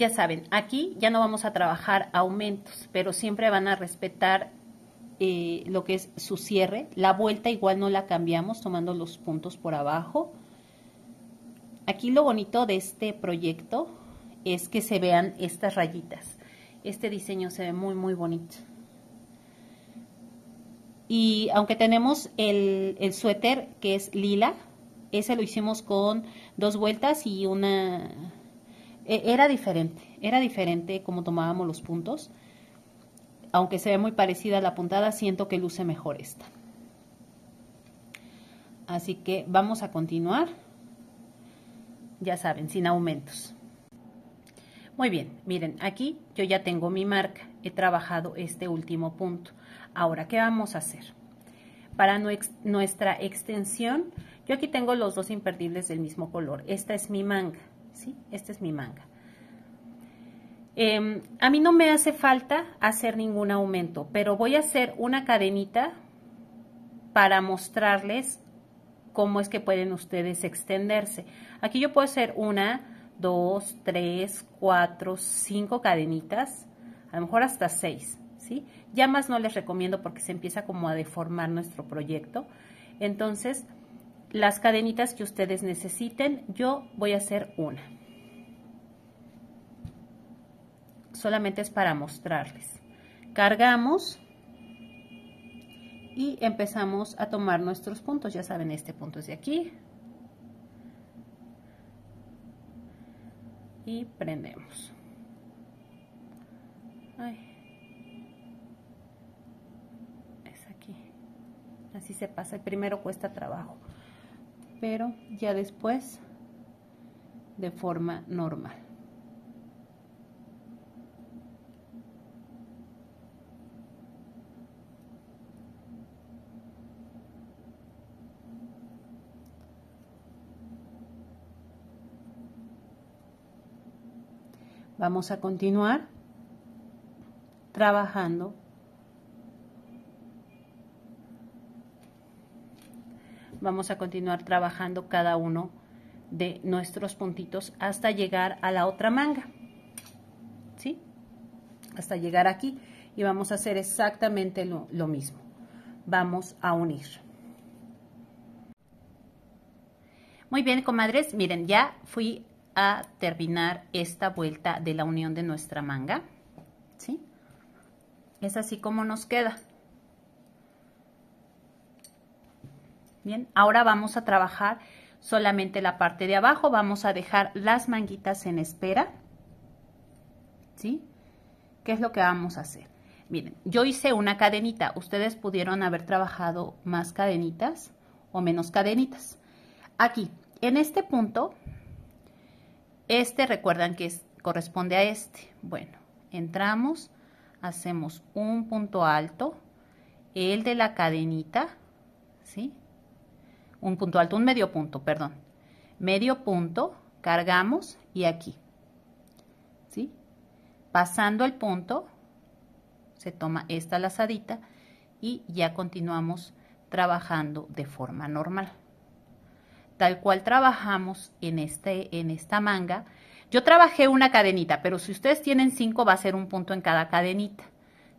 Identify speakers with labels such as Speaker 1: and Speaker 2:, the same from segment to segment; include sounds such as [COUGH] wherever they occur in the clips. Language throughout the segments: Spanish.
Speaker 1: ya saben, aquí ya no vamos a trabajar aumentos, pero siempre van a respetar eh, lo que es su cierre. La vuelta igual no la cambiamos tomando los puntos por abajo. Aquí lo bonito de este proyecto es que se vean estas rayitas. Este diseño se ve muy, muy bonito. Y aunque tenemos el suéter que es lila, ese lo hicimos con dos vueltas y una e, era diferente, era diferente cómo tomábamos los puntos. Aunque se ve muy parecida la puntada, siento que luce mejor esta. Así que vamos a continuar, ya saben, sin aumentos. Muy bien, miren, aquí yo ya tengo mi marca, he trabajado este último punto. Ahora, ¿qué vamos a hacer? Para nuestra extensión, yo aquí tengo los dos imperdibles del mismo color. Esta es mi manga ¿sí? esta es mi manga. Em, a mí no me hace falta hacer ningún aumento, pero voy a hacer una cadenita para mostrarles cómo es que pueden ustedes extenderse. Aquí yo puedo hacer una, dos, tres, cuatro, cinco cadenitas, a lo mejor hasta seis, ¿sí? Ya más no les recomiendo porque se empieza como a deformar nuestro proyecto. Entonces, las cadenitas que ustedes necesiten. Yo voy a hacer una. Solamente es para mostrarles. Cargamos y empezamos a tomar nuestros puntos. Ya saben, este punto es de aquí. Y prendemos. Es aquí. Así se pasa. El primero cuesta trabajo pero ya después de forma normal. Vamos a continuar trabajando vamos a continuar trabajando cada uno de nuestros puntitos hasta llegar a la otra manga. ¿Sí? Hasta llegar aquí y vamos a hacer exactamente lo, mismo. Vamos a unir. Muy bien, comadres, miren, ya fui a terminar esta vuelta de la unión de nuestra manga. ¿Sí? Es así como nos queda. ahora vamos a trabajar solamente la parte de abajo, vamos a dejar las manguitas en espera. ¿Sí? ¿Qué es lo que vamos a hacer? Miren, yo hice una cadenita, ustedes pudieron haber trabajado más cadenitas o menos cadenitas. Aquí, en este punto, este recuerdan que corresponde a este. Bueno, entramos, hacemos un punto alto, el de la cadenita, ¿sí? un punto alto, un medio punto, perdón. Medio punto, cargamos y aquí. ¿Sí? Pasando el punto, se toma esta lazadita y ya continuamos trabajando de forma normal. Tal cual trabajamos en, este, en esta manga. Yo trabajé una cadenita, pero si ustedes tienen cinco va a ser un punto en cada cadenita.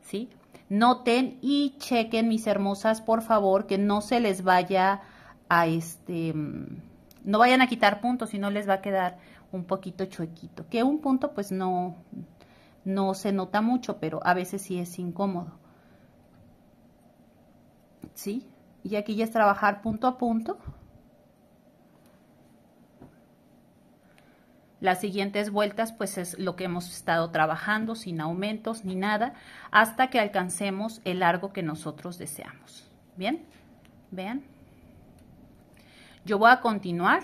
Speaker 1: ¿Sí? Noten y chequen, mis hermosas, por favor, que no se les vaya este, mm, no vayan a quitar puntos, y no les va a quedar un poquito chuequito. Que un punto pues no, no se nota mucho, pero a veces sí es incómodo. ¿Sí? Y aquí ya es trabajar punto a punto. Las siguientes vueltas pues es lo que hemos estado trabajando sin aumentos ni nada hasta que alcancemos el largo que nosotros deseamos. ¿Bien? Vean. Yo voy a continuar,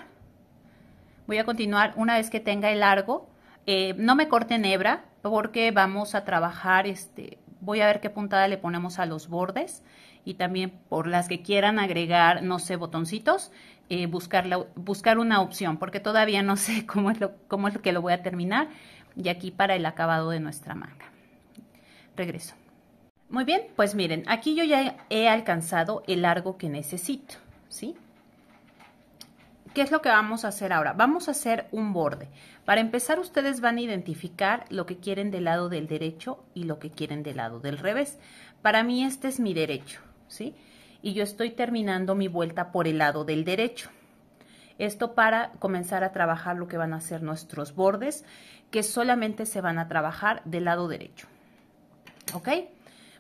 Speaker 1: voy a continuar una vez que tenga el largo, eh, no me corten hebra porque vamos a trabajar, este, voy a ver qué puntada le ponemos a los bordes y también por las que quieran agregar, no sé, botoncitos, eh, buscar, la, buscar una opción porque todavía no [LAUGHS] sé cómo es, lo, cómo es lo que lo voy a terminar y aquí para el acabado de nuestra manga. Regreso. Muy bien, pues miren, aquí yo ya he alcanzado el largo que necesito, ¿sí? ¿Qué es lo que vamos a hacer ahora? Vamos a hacer un borde. Para empezar, ustedes van a identificar lo que quieren del lado del derecho y lo que quieren del lado del revés. Para mí este es mi derecho, ¿sí? Y yo estoy terminando mi vuelta por el lado del derecho. Esto para comenzar a trabajar lo que van a ser nuestros bordes, que solamente se van a trabajar del lado derecho. ¿Ok?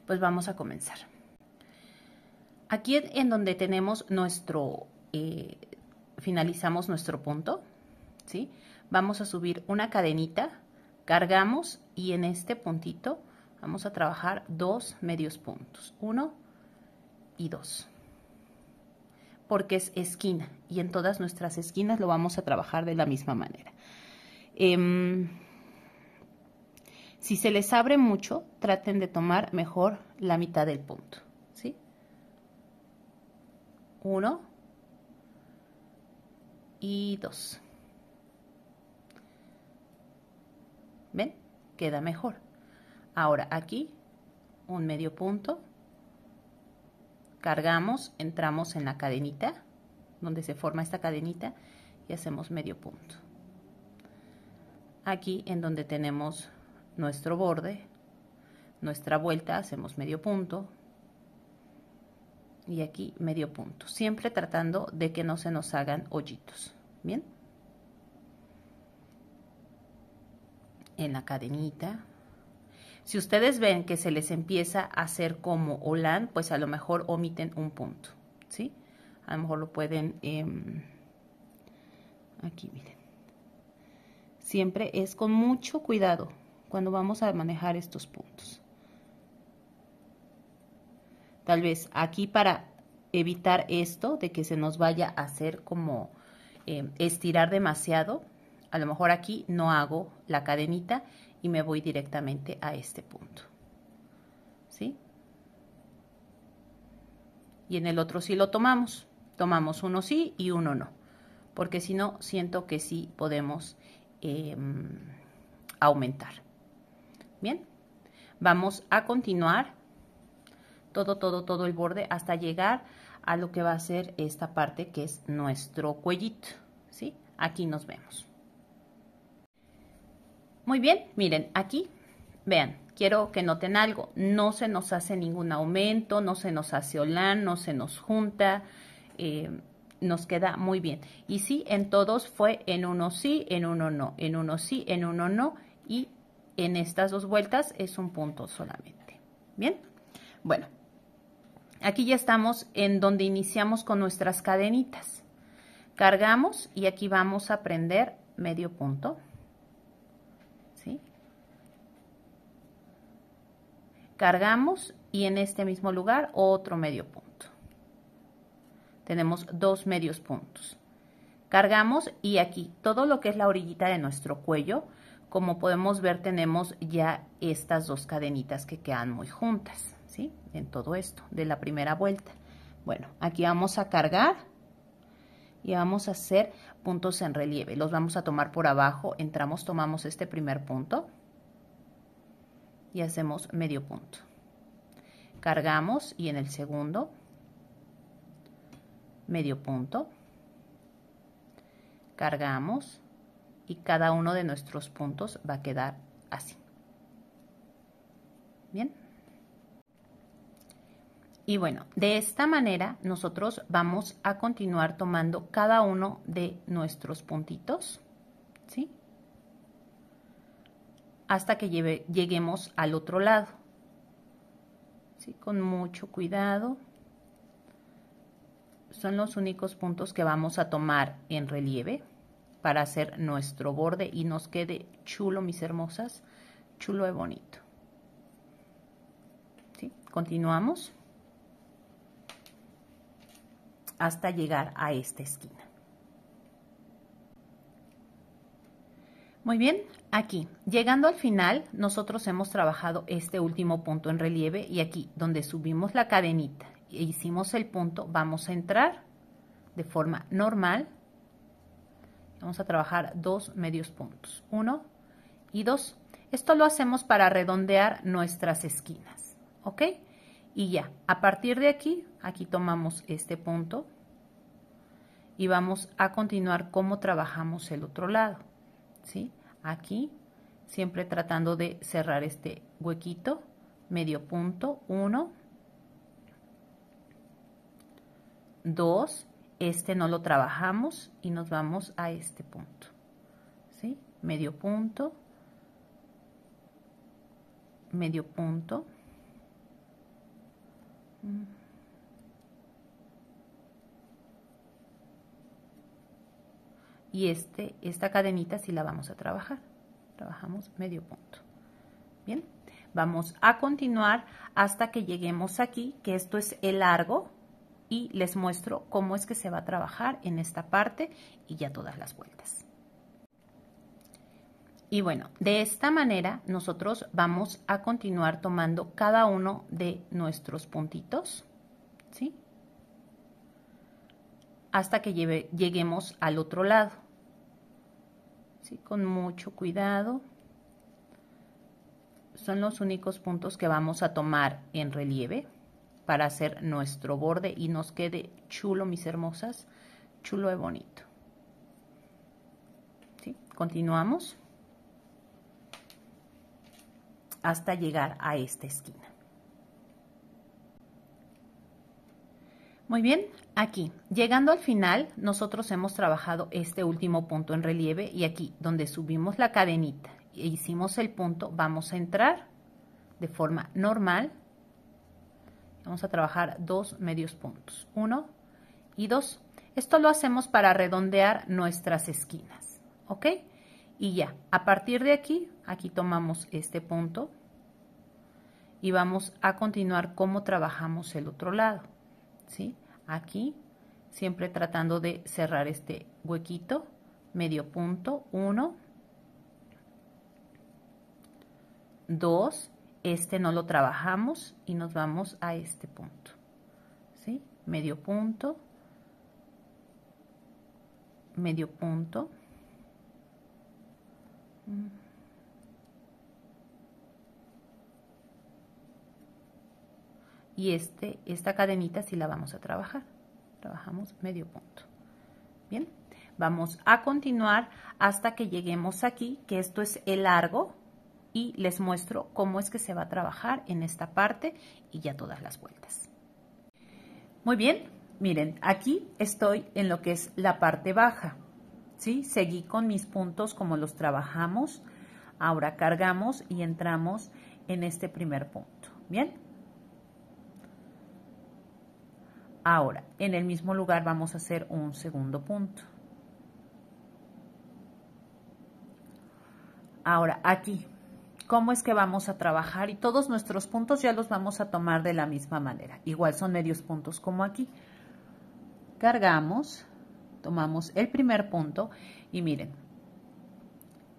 Speaker 1: Pues vamos a comenzar. Aquí en donde tenemos nuestro, eh, finalizamos nuestro punto, ¿sí? Vamos a subir una cadenita, cargamos y en este puntito vamos a trabajar dos medios puntos, uno y dos, porque es esquina y en todas nuestras esquinas lo vamos a trabajar de la misma manera. Em, si se les abre mucho, traten de tomar mejor la mitad del punto, ¿sí? Uno, y 2. ¿Ven? Queda mejor. Ahora aquí, un medio punto. Cargamos, entramos en la cadenita, donde se forma esta cadenita, y hacemos medio punto. Aquí en donde tenemos nuestro borde, nuestra vuelta, hacemos medio punto, y aquí medio punto. Siempre tratando de que no se nos hagan hoyitos. Bien. En la cadenita. Si ustedes ven que se les empieza a hacer como holán, pues a lo mejor omiten un punto. ¿Sí? A lo mejor lo pueden... Em, aquí, miren. Siempre es con mucho cuidado cuando vamos a manejar estos puntos. Tal vez aquí para evitar esto, de que se nos vaya a hacer como eh, estirar demasiado, a lo mejor aquí no hago la cadenita y me voy directamente a este punto. ¿Sí? Y en el otro sí lo tomamos. Tomamos uno sí y uno no. Porque si no, siento que sí podemos em, aumentar. Bien, vamos a continuar todo, todo, todo el borde hasta llegar a lo que va a ser esta parte que es nuestro cuellito, ¿sí? Aquí nos vemos. Muy bien, miren, aquí, vean, quiero que noten algo, no se nos hace ningún aumento, no se nos hace olán, no se nos junta, eh, nos queda muy bien. Y sí, en todos fue en uno sí, en uno no, en uno sí, en uno no, y en estas dos vueltas es un punto solamente. ¿Bien? Bueno, Aquí ya estamos en donde iniciamos con nuestras cadenitas. Cargamos y aquí vamos a prender medio punto. ¿sí? Cargamos y en este mismo lugar otro medio punto. Tenemos dos medios puntos. Cargamos y aquí todo lo que es la orillita de nuestro cuello, como podemos ver tenemos ya estas dos cadenitas que quedan muy juntas. En todo esto, de la primera vuelta. Bueno, aquí vamos a cargar y vamos a hacer puntos en relieve. Los vamos a tomar por abajo, entramos, tomamos este primer punto y hacemos medio punto. Cargamos y en el segundo, medio punto. Cargamos y cada uno de nuestros puntos va a quedar así. Y bueno, de esta manera nosotros vamos a continuar tomando cada uno de nuestros puntitos, ¿sí? Hasta que lleve, lleguemos al otro lado, ¿sí? Con mucho cuidado. Son los únicos puntos que vamos a tomar en relieve para hacer nuestro borde y nos quede chulo, mis hermosas, chulo y bonito. ¿Sí? Continuamos hasta llegar a esta esquina. Muy bien, aquí, llegando al final, nosotros hemos trabajado este último punto en relieve y aquí, donde subimos la cadenita e hicimos el punto, vamos a entrar de forma normal. Vamos a trabajar dos medios puntos, uno y dos. Esto lo hacemos para redondear nuestras esquinas, ¿ok? y ya. A partir de aquí, aquí tomamos este punto y vamos a continuar como trabajamos el otro lado. ¿sí? Aquí, siempre tratando de cerrar este huequito, medio punto, uno, dos, este no lo trabajamos y nos vamos a este punto. ¿sí? Medio punto, medio punto, y este, esta cadenita sí la vamos a trabajar. Trabajamos medio punto. Bien, vamos a continuar hasta que lleguemos aquí, que esto es el largo. Y les muestro cómo es que se va a trabajar en esta parte y ya todas las vueltas. Y bueno, de esta manera nosotros vamos a continuar tomando cada uno de nuestros puntitos, ¿sí? Hasta que lleguemos al otro lado. ¿Sí? Con mucho cuidado. Son los únicos puntos que vamos a tomar en relieve para hacer nuestro borde y nos quede chulo, mis hermosas, chulo y bonito. ¿Sí? Continuamos hasta llegar a esta esquina. Muy bien, aquí, llegando al final, nosotros hemos trabajado este último punto en relieve y aquí donde subimos la cadenita e hicimos el punto, vamos a entrar de forma normal. Vamos a trabajar dos medios puntos, uno y dos. Esto lo hacemos para redondear nuestras esquinas, ¿ok? y ya, a partir de aquí, aquí tomamos este punto y vamos a continuar como trabajamos el otro lado, ¿sí? Aquí, siempre tratando de cerrar este huequito, medio punto, uno, dos, este no lo trabajamos y nos vamos a este punto, ¿sí? Medio punto, medio punto, y este, esta cadenita sí la vamos a trabajar. Trabajamos medio punto. Bien, vamos a continuar hasta que lleguemos aquí, que esto es el largo. Y les muestro cómo es que se va a trabajar en esta parte y ya todas las vueltas. Muy bien, miren, aquí estoy en lo que es la parte baja ¿sí? Seguí con mis puntos como los trabajamos. Ahora cargamos y entramos en este primer punto. Bien. Ahora, en el mismo lugar vamos a hacer un segundo punto. Ahora, aquí, ¿cómo es que vamos a trabajar? Y todos nuestros puntos ya los vamos a tomar de la misma manera. Igual son medios puntos como aquí. Cargamos tomamos el primer punto y miren,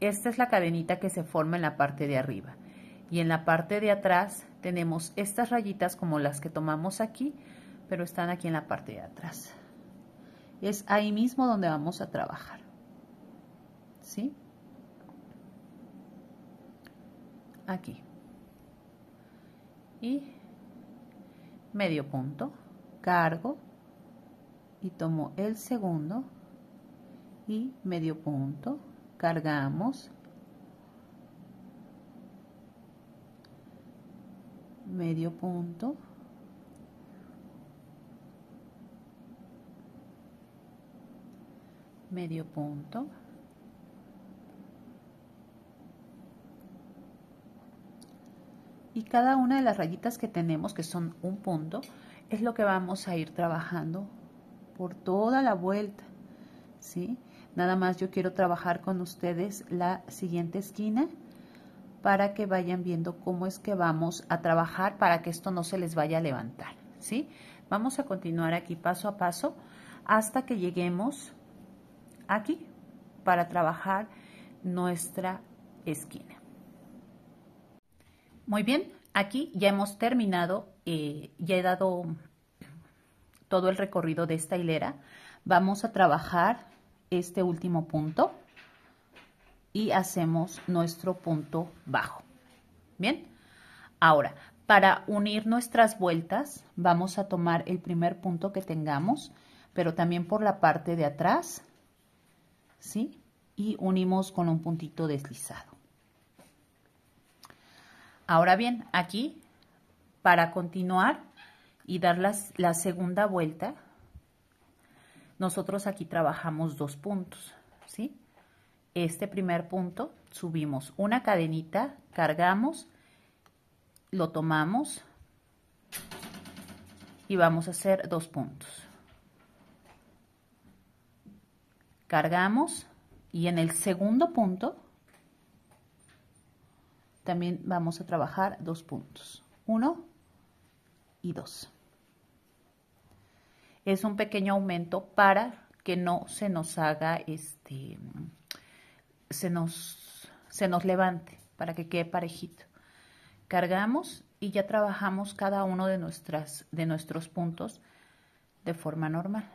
Speaker 1: esta es la cadenita que se forma en la parte de arriba y en la parte de atrás tenemos estas rayitas como las que tomamos aquí, pero están aquí en la parte de atrás. Es ahí mismo donde vamos a trabajar. ¿Sí? Aquí. Y medio punto, cargo y tomo el segundo y medio punto, cargamos, medio punto, medio punto, y cada una de las rayitas que tenemos, que son un punto, es lo que vamos a ir trabajando por toda la vuelta, ¿sí? Nada más yo quiero trabajar con ustedes la siguiente esquina para que vayan viendo cómo es que vamos a trabajar para que esto no se les vaya a levantar, ¿sí? Vamos a continuar aquí paso a paso hasta que lleguemos aquí para trabajar nuestra esquina. Muy bien, aquí ya hemos terminado, eh, ya he dado todo el recorrido de esta hilera, vamos a trabajar este último punto y hacemos nuestro punto bajo. Bien, ahora para unir nuestras vueltas vamos a tomar el primer punto que tengamos, pero también por la parte de atrás, ¿sí? Y unimos con un puntito deslizado. Ahora bien, aquí para continuar y dar la segunda vuelta, nosotros aquí trabajamos dos puntos, ¿sí? Este primer punto subimos una cadenita, cargamos, lo tomamos y vamos a hacer dos puntos. Cargamos y en el segundo punto también vamos a trabajar dos puntos. Uno y dos es un pequeño aumento para que no se nos haga, este, se nos, se nos levante, para que quede parejito. Cargamos y ya trabajamos cada uno de, nuestras, de nuestros puntos de forma normal.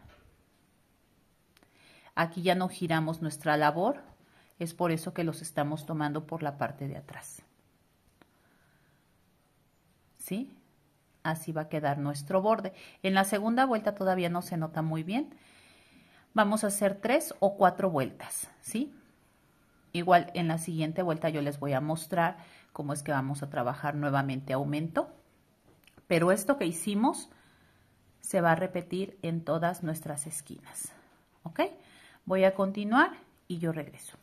Speaker 1: Aquí ya no giramos nuestra labor, es por eso que los estamos tomando por la parte de atrás. ¿Sí? así va a quedar nuestro borde. En la segunda vuelta todavía no se nota muy bien. Vamos a hacer tres o cuatro vueltas, ¿sí? Igual en la siguiente vuelta yo les voy a mostrar cómo es que vamos a trabajar nuevamente aumento. Pero esto que hicimos se va a repetir en todas nuestras esquinas, ¿ok? Voy a continuar y yo regreso.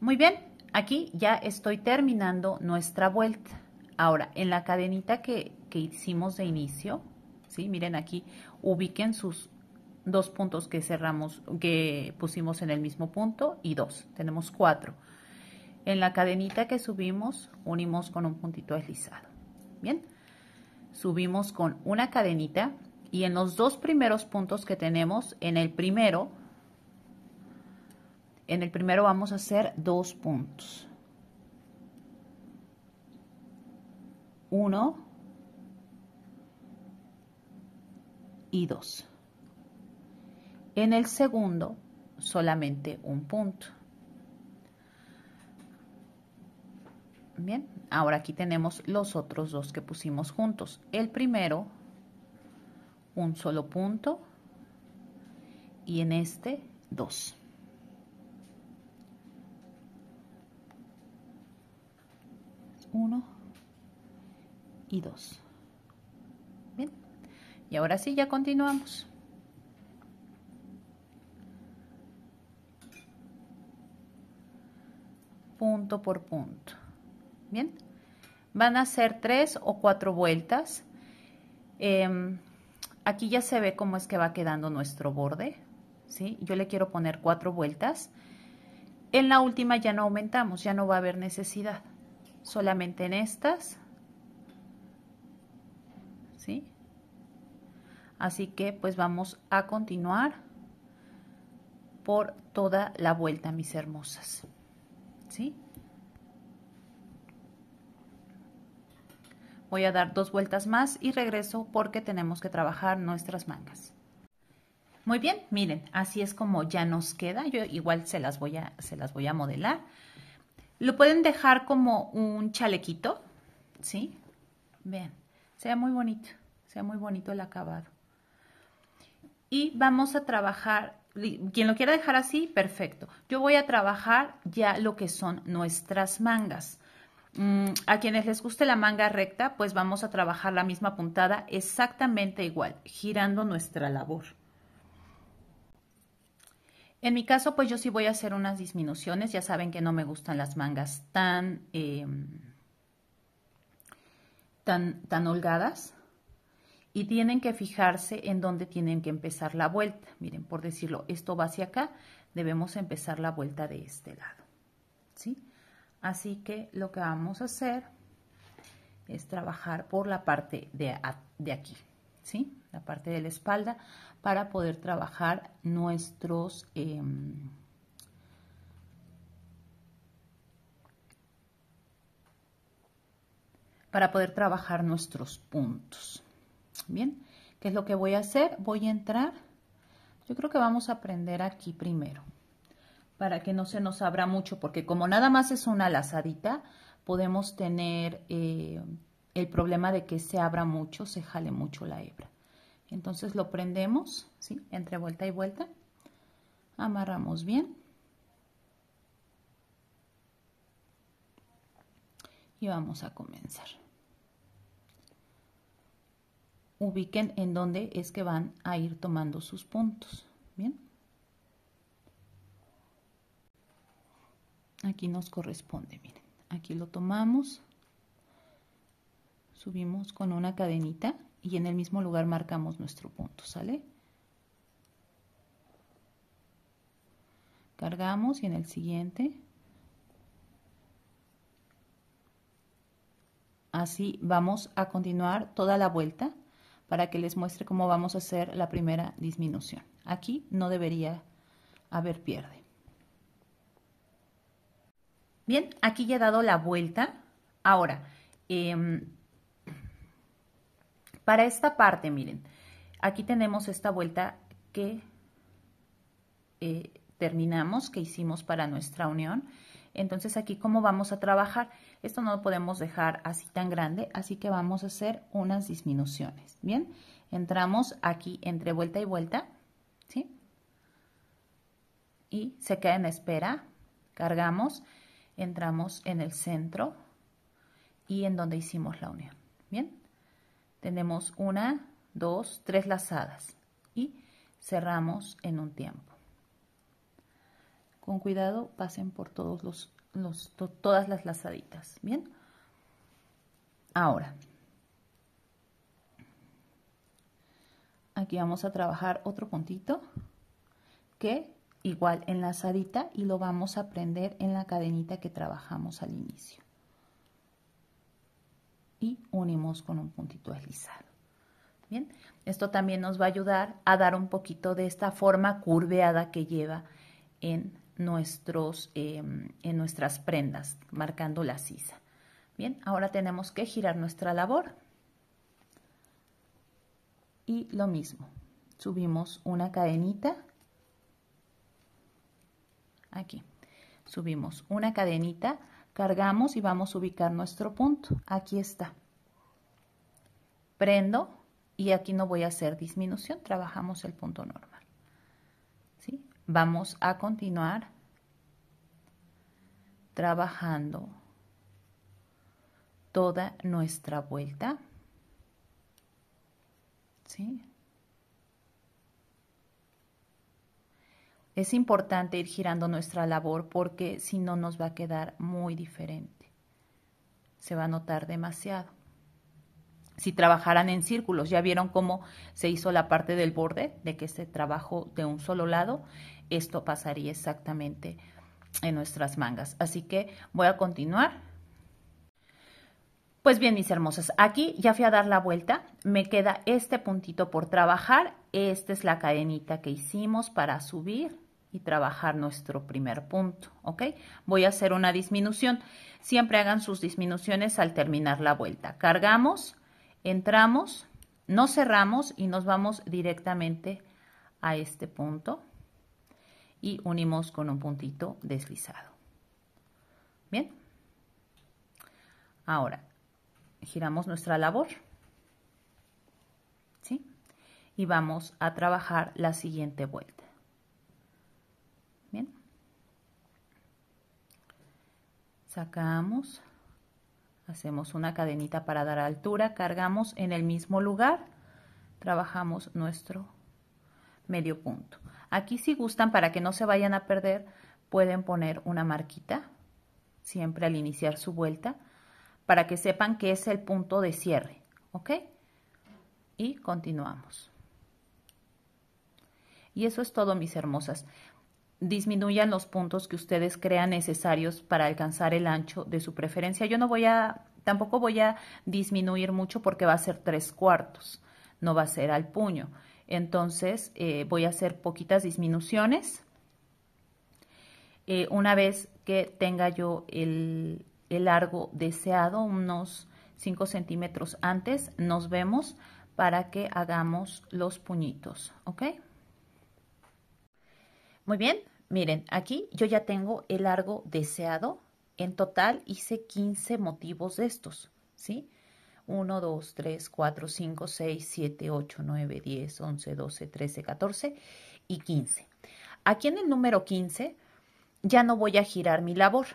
Speaker 1: Muy bien, aquí ya estoy terminando nuestra vuelta. Ahora, en la cadenita que, hicimos de inicio, ¿sí? Miren aquí, ubiquen sus dos puntos que cerramos, que pusimos en el mismo punto y dos, tenemos cuatro. En la cadenita que subimos, unimos con un puntito deslizado, ¿bien? Subimos con una cadenita y en los dos primeros puntos que tenemos, en el primero, en el primero vamos a hacer dos puntos, uno y dos En el segundo, solamente un punto. Bien, ahora aquí tenemos los otros dos que pusimos juntos. El primero, un solo punto y en este, dos. Uno, y 2. y ahora sí ya continuamos. Punto por punto. Bien, van a hacer tres o cuatro vueltas. Em, aquí ya se ve cómo es que va quedando nuestro borde. ¿sí? Yo le quiero poner cuatro vueltas. En la última ya no aumentamos, ya no va a haber necesidad. Solamente en estas Así que pues vamos a continuar por toda la vuelta, mis hermosas. ¿Sí? Voy a dar dos vueltas más y regreso porque tenemos que trabajar nuestras mangas. Muy bien, miren, así es como ya nos queda. Yo igual se las voy a, se las voy a modelar. Lo pueden dejar como un chalequito, ¿sí? Vean, sea muy bonito, sea muy bonito el acabado y vamos a trabajar, quien lo quiera dejar así, perfecto. Yo voy a trabajar ya lo que son nuestras mangas. Mm, a quienes les guste la manga recta, pues vamos a trabajar la misma puntada exactamente igual, girando nuestra labor. En mi caso, pues yo sí voy a hacer unas disminuciones. Ya saben que no me gustan las mangas tan, em, tan, tan holgadas y tienen que fijarse en dónde tienen que empezar la vuelta. Miren, por decirlo, esto va hacia acá, debemos empezar la vuelta de este lado. ¿sí? Así que lo que vamos a hacer es trabajar por la parte de, aquí, ¿sí? la parte de la espalda, para poder trabajar nuestros... Em, para poder trabajar nuestros puntos. Bien, ¿qué es lo que voy a hacer? Voy a entrar, yo creo que vamos a prender aquí primero, para que no se nos abra mucho, porque como nada más es una lazadita, podemos tener eh, el problema de que se abra mucho, se jale mucho la hebra. Entonces lo prendemos, ¿sí? Entre vuelta y vuelta. Amarramos bien. Y vamos a comenzar ubiquen en dónde es que van a ir tomando sus puntos. Bien. Aquí nos corresponde, miren. Aquí lo tomamos, subimos con una cadenita y en el mismo lugar marcamos nuestro punto, ¿sale? Cargamos y en el siguiente así vamos a continuar toda la vuelta para que les muestre cómo vamos a hacer la primera disminución. Aquí no debería haber pierde. Bien, aquí ya he dado la vuelta. Ahora, em, para esta parte, miren, aquí tenemos esta vuelta que eh, terminamos, que hicimos para nuestra unión. Entonces aquí cómo vamos a trabajar. Esto no lo podemos dejar así tan grande, así que vamos a hacer unas disminuciones. Bien, entramos aquí entre vuelta y vuelta, ¿sí? Y se queda en espera, cargamos, entramos en el centro y en donde hicimos la unión. Bien, tenemos una, dos, tres lazadas y cerramos en un tiempo con cuidado pasen por todos los, todas las lazaditas, ¿bien? Ahora, aquí vamos a trabajar otro puntito que igual enlazadita y lo vamos a prender en la cadenita que trabajamos al inicio. Y unimos con un puntito deslizado. Bien, esto también nos va a ayudar a dar un poquito de esta forma curveada que lleva en nuestros, em, en nuestras prendas, marcando la sisa. Bien, ahora tenemos que girar nuestra labor. Y lo mismo, subimos una cadenita. Aquí, subimos una cadenita, cargamos y vamos a ubicar nuestro punto. Aquí está. Prendo y aquí no voy a hacer disminución, trabajamos el punto normal. Vamos a continuar trabajando toda nuestra vuelta. ¿Sí? Es importante ir girando nuestra labor porque si no nos va a quedar muy diferente. Se va a notar demasiado si trabajaran en círculos. Ya vieron cómo se hizo la parte del borde, de que se trabajó de un solo lado, esto pasaría exactamente en nuestras mangas. Así que voy a continuar. Pues bien, mis hermosas, aquí ya fui a dar la vuelta, me queda este puntito por trabajar, esta es la cadenita que hicimos para subir y trabajar nuestro primer punto, ¿ok? Voy a hacer una disminución, siempre hagan sus disminuciones al terminar la vuelta, cargamos, Entramos, no cerramos y nos vamos directamente a este punto y unimos con un puntito deslizado. Bien. Ahora, giramos nuestra labor. ¿Sí? Y vamos a trabajar la siguiente vuelta. Bien. Sacamos hacemos una cadenita para dar altura, cargamos en el mismo lugar, trabajamos nuestro medio punto. Aquí si gustan, para que no se vayan a perder, pueden poner una marquita, siempre al iniciar su vuelta, para que sepan que es el punto de cierre, ¿ok? Y continuamos. Y eso es todo, mis hermosas disminuyan los puntos que ustedes crean necesarios para alcanzar el ancho de su preferencia. Yo no voy a, tampoco voy a disminuir mucho porque va a ser tres cuartos, no va a ser al puño. Entonces eh, voy a hacer poquitas disminuciones. Eh, una vez que tenga yo el, el largo deseado, unos 5 centímetros antes, nos vemos para que hagamos los puñitos, ¿ok? Muy bien, miren, aquí yo ya tengo el largo deseado. En total hice 15 motivos de estos, ¿sí? 1, 2, 3, 4, 5, 6, 7, 8, 9, 10, 11, 12, 13, 14 y 15. Aquí en el número 15 ya no voy a girar mi labor,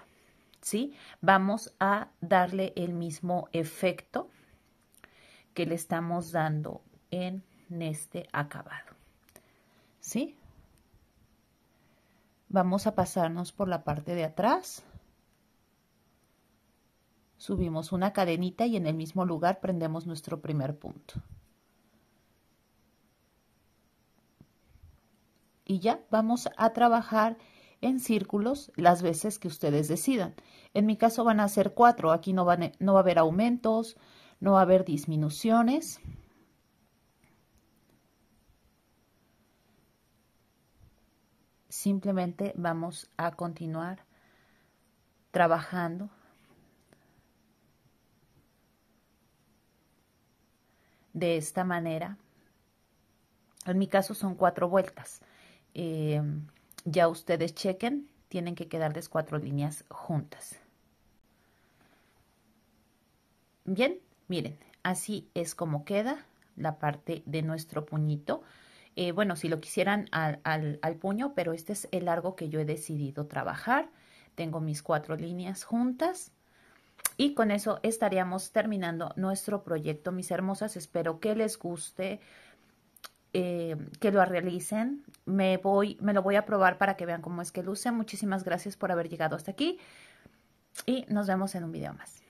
Speaker 1: ¿sí? Vamos a darle el mismo efecto que le estamos dando en este acabado, ¿sí? Vamos a pasarnos por la parte de atrás. Subimos una cadenita y en el mismo lugar prendemos nuestro primer punto. Y ya vamos a trabajar en círculos las veces que ustedes decidan. En mi caso van a ser cuatro, aquí no, va a haber aumentos, no va a haber disminuciones. Simplemente vamos a continuar trabajando de esta manera. En mi caso son cuatro vueltas. Eh, ya ustedes chequen, tienen que quedarles cuatro líneas juntas. Bien, miren, así es como queda la parte de nuestro puñito. Eh, bueno, si lo quisieran al, puño, pero este es el largo que yo he decidido trabajar. Tengo mis cuatro líneas juntas y con eso estaríamos terminando nuestro proyecto, mis hermosas. Espero que les guste, eh, que lo realicen. Me, voy, me lo voy a probar para que vean cómo es que luce. Muchísimas gracias por haber llegado hasta aquí y nos vemos en un video más.